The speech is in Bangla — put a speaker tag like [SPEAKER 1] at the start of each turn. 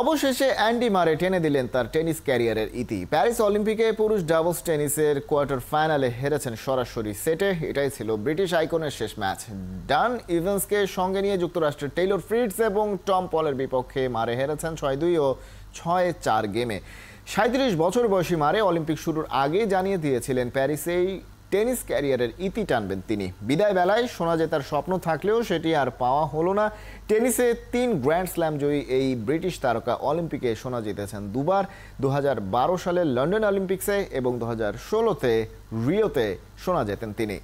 [SPEAKER 1] অবশেষে অ্যান্ডি মারে টেনে দিলেন তার টেনিস ক্যারিয়ারের ইতি প্যারিস অলিম্পিকে পুরুষ ডাবলস টেনিসের কোয়ার্টার ফাইনালে হেরেছেন সরাসরি সেটে এটাই ছিল ব্রিটিশ আইকনের শেষ ম্যাচ ডান ইভেন্সকে সঙ্গে নিয়ে যুক্তরাষ্ট্রের টেইলর ফ্রিডস এবং টম পলের বিপক্ষে মারে হেরেছেন ছয় দুই ও ছয় চার গেমে সাঁত্রিশ বছর বয়সী মারে অলিম্পিক শুরুর আগে জানিয়ে দিয়েছিলেন প্যারিসেই টেনিস ক্যারিয়ারের ইতি টানবেন তিনি বিদায় বেলায় শোনা যে তার স্বপ্ন থাকলেও সেটি আর পাওয়া হলো না টেনিসে তিন গ্র্যান্ড স্ল্যাম জয়ী এই ব্রিটিশ তারকা অলিম্পিকে শোনা জিতেছেন দুবার দু সালে লন্ডন অলিম্পিক্সে এবং দু হাজার ষোলোতে রিওতে শোনা যেতেন তিনি